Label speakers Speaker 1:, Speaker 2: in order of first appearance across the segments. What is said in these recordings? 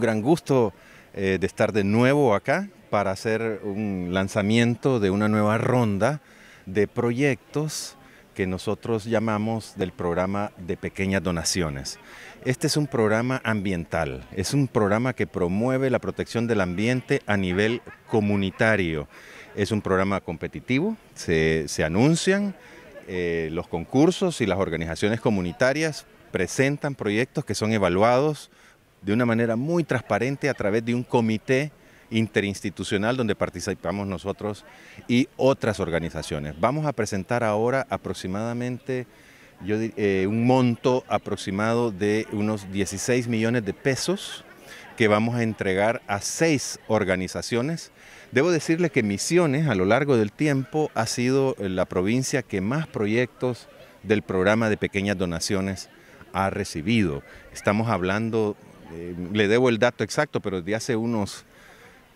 Speaker 1: gran gusto eh, de estar de nuevo acá para hacer un lanzamiento de una nueva ronda de proyectos que nosotros llamamos del programa de pequeñas donaciones. Este es un programa ambiental, es un programa que promueve la protección del ambiente a nivel comunitario. Es un programa competitivo, se, se anuncian eh, los concursos y las organizaciones comunitarias presentan proyectos que son evaluados de una manera muy transparente a través de un comité interinstitucional donde participamos nosotros y otras organizaciones. Vamos a presentar ahora aproximadamente yo, eh, un monto aproximado de unos 16 millones de pesos que vamos a entregar a seis organizaciones. Debo decirle que Misiones a lo largo del tiempo ha sido la provincia que más proyectos del programa de pequeñas donaciones ha recibido. Estamos hablando eh, le debo el dato exacto, pero de hace unos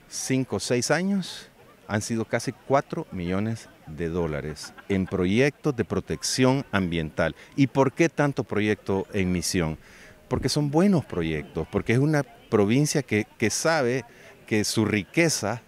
Speaker 1: 5 o 6 años han sido casi 4 millones de dólares en proyectos de protección ambiental. ¿Y por qué tanto proyecto en misión? Porque son buenos proyectos, porque es una provincia que, sabe que su riqueza,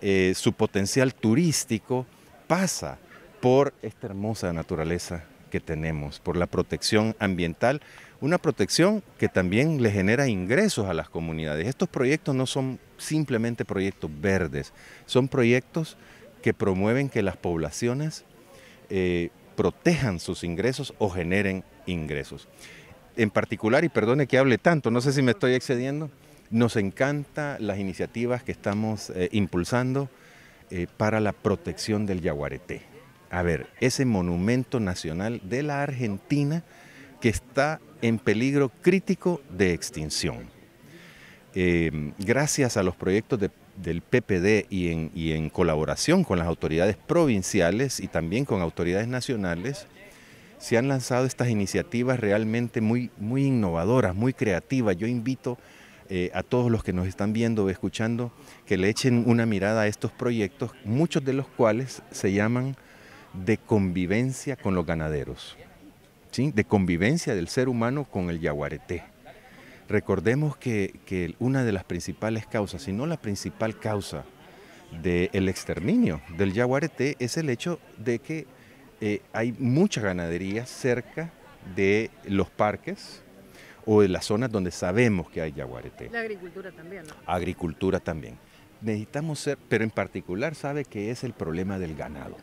Speaker 1: eh, su potencial turístico pasa por esta hermosa naturaleza que tenemos, por la protección ambiental, una protección que también le genera ingresos a las comunidades. Estos proyectos no son simplemente proyectos verdes, son proyectos que promueven que las poblaciones eh, protejan sus ingresos o generen ingresos. En particular, y perdone que hable tanto, no sé si me estoy excediendo, nos encantan las iniciativas que estamos eh, impulsando eh, para la protección del yaguareté a ver, ese monumento nacional de la Argentina que está en peligro crítico de extinción. Eh, gracias a los proyectos del PPD y en, colaboración con las autoridades provinciales y también con autoridades nacionales, se han lanzado estas iniciativas realmente muy, innovadoras, muy creativas. Yo invito eh, a todos los que nos están viendo o escuchando que le echen una mirada a estos proyectos, muchos de los cuales se llaman de convivencia con los ganaderos, ¿sí? de convivencia del ser humano con el yaguareté. Recordemos que, una de las principales causas, si no la principal causa del exterminio del yaguareté, es el hecho de que eh, hay mucha ganadería cerca de los parques o de las zonas donde sabemos que hay yaguareté. La agricultura también. ¿no? Agricultura también. Necesitamos ser, pero en particular sabe que es el problema del ganado.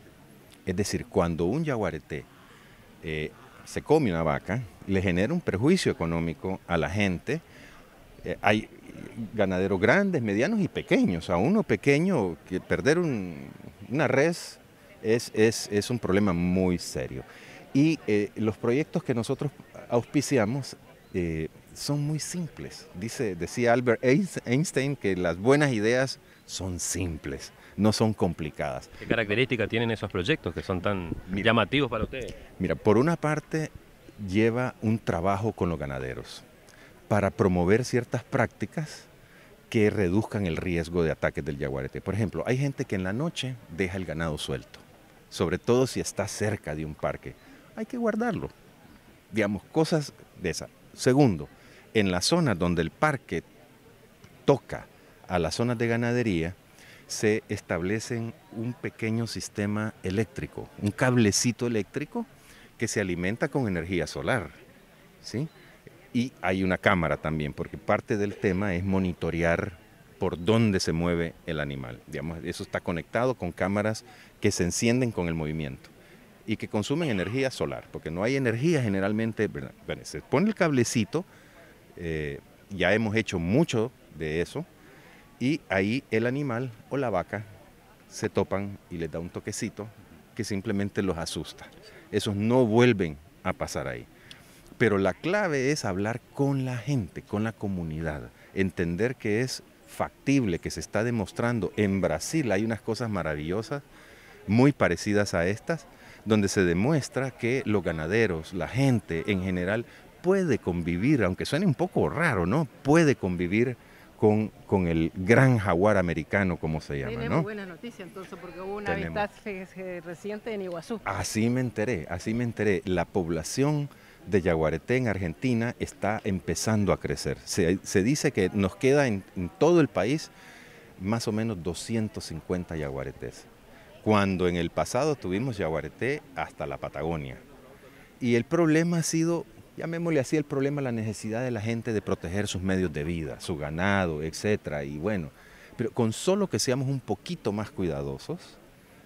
Speaker 1: Es decir, cuando un yaguareté eh, se come una vaca, le genera un perjuicio económico a la gente. Eh, hay ganaderos grandes, medianos y pequeños. A uno pequeño, que perder una res es, un problema muy serio. Y eh, los proyectos que nosotros auspiciamos son muy simples. Dice, decía Albert Einstein que las buenas ideas son simples no son complicadas. ¿Qué características tienen esos proyectos que son tan llamativos para ustedes? Mira, por una parte lleva un trabajo con los ganaderos para promover ciertas prácticas que reduzcan el riesgo de ataques del yaguarete. Por ejemplo, hay gente que en la noche deja el ganado suelto, sobre todo si está cerca de un parque. Hay que guardarlo. Digamos, cosas de esa. Segundo, en la zona donde el parque toca a las zonas de ganadería, se establecen un pequeño sistema eléctrico, un cablecito eléctrico que se alimenta con energía solar. ¿sí? Y hay una cámara también, porque parte del tema es monitorear por dónde se mueve el animal. eso está conectado con cámaras que se encienden con el movimiento y que consumen energía solar, porque no hay energía generalmente. se pone el cablecito, eh, ya hemos hecho mucho de eso, y ahí el animal o la vaca se topan y les da un toquecito que simplemente los asusta. Esos no vuelven a pasar ahí. Pero la clave es hablar con la gente, con la comunidad, entender que es factible, que se está demostrando. En Brasil hay unas cosas maravillosas, muy parecidas a estas, donde se demuestra que los ganaderos, la gente en general, puede convivir, aunque suene un poco raro, ¿no? Puede convivir con, el gran jaguar americano, como se llama, Tenemos buena noticia entonces, porque hubo una eh, eh, reciente en Iguazú. Así me enteré, así me enteré. La población de Yaguareté en Argentina está empezando a crecer. Se, dice que nos queda en, todo el país más o menos 250 yaguaretés, cuando en el pasado tuvimos yaguareté hasta la Patagonia. Y el problema ha sido llamémosle así el problema, la necesidad de la gente de proteger sus medios de vida, su ganado, etcétera, y bueno, pero con solo que seamos un poquito más cuidadosos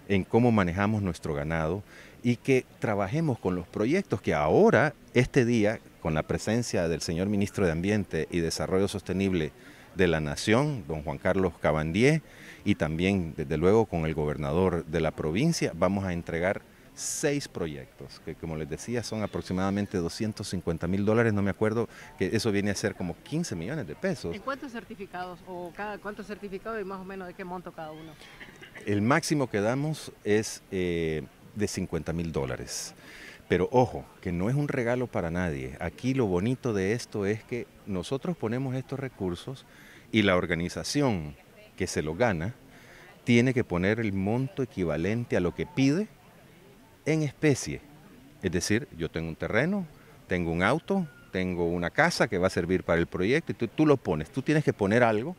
Speaker 1: en cómo manejamos nuestro ganado y que trabajemos con los proyectos que ahora, este día, con la presencia del señor ministro de Ambiente y Desarrollo Sostenible de la Nación, don Juan Carlos Cabandier, y también, desde luego, con el gobernador de la provincia, vamos a entregar seis proyectos, que como les decía son aproximadamente 250 mil dólares, no me acuerdo, que eso viene a ser como 15 millones de pesos. ¿En cuántos certificados cada cuántos certificados y más o menos de qué monto cada uno? El máximo que damos es eh, de 50 mil dólares. Pero ojo, que no es un regalo para nadie. Aquí lo bonito de esto es que nosotros ponemos estos recursos y la organización que se lo gana tiene que poner el monto equivalente a lo que pide en especie. Es decir, yo tengo un terreno, tengo un auto, tengo una casa que va a servir para el proyecto y tú, tú lo pones. Tú tienes que poner algo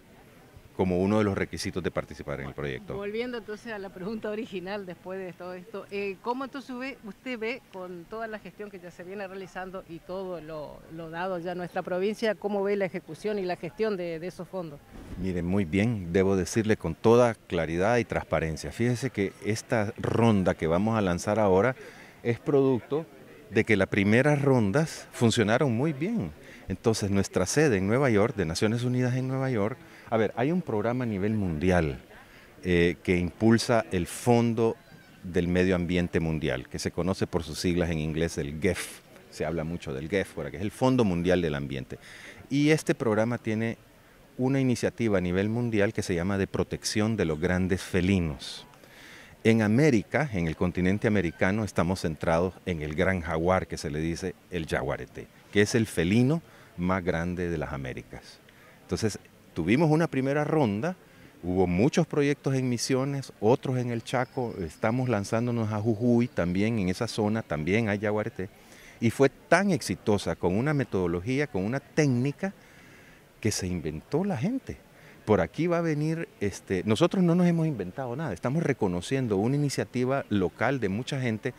Speaker 1: como uno de los requisitos de participar en el proyecto. Volviendo entonces a la pregunta original después de todo esto, eh, ¿cómo entonces usted ve con toda la gestión que ya se viene realizando y todo lo, dado ya en nuestra provincia, cómo ve la ejecución y la gestión de, esos fondos? Miren, muy bien, debo decirle con toda claridad y transparencia. Fíjese que esta ronda que vamos a lanzar ahora es producto de que las primeras rondas funcionaron muy bien. Entonces nuestra sede en Nueva York, de Naciones Unidas en Nueva York, a ver, hay un programa a nivel mundial eh, que impulsa el Fondo del Medio Ambiente Mundial, que se conoce por sus siglas en inglés del GEF. Se habla mucho del GEF, que es el Fondo Mundial del Ambiente. Y este programa tiene una iniciativa a nivel mundial que se llama de protección de los grandes felinos. En América, en el continente americano, estamos centrados en el gran jaguar, que se le dice el jaguarete, que es el felino más grande de las Américas. Entonces, Tuvimos una primera ronda, hubo muchos proyectos en Misiones, otros en el Chaco, estamos lanzándonos a Jujuy también en esa zona, también hay Yaguareté, y fue tan exitosa con una metodología, con una técnica que se inventó la gente. Por aquí va a venir, este, nosotros no nos hemos inventado nada, estamos reconociendo una iniciativa local de mucha gente.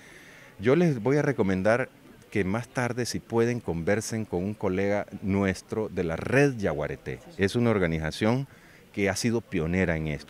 Speaker 1: Yo les voy a recomendar que más tarde, si pueden, conversen con un colega nuestro de la Red Yaguareté. Es una organización que ha sido pionera en esto.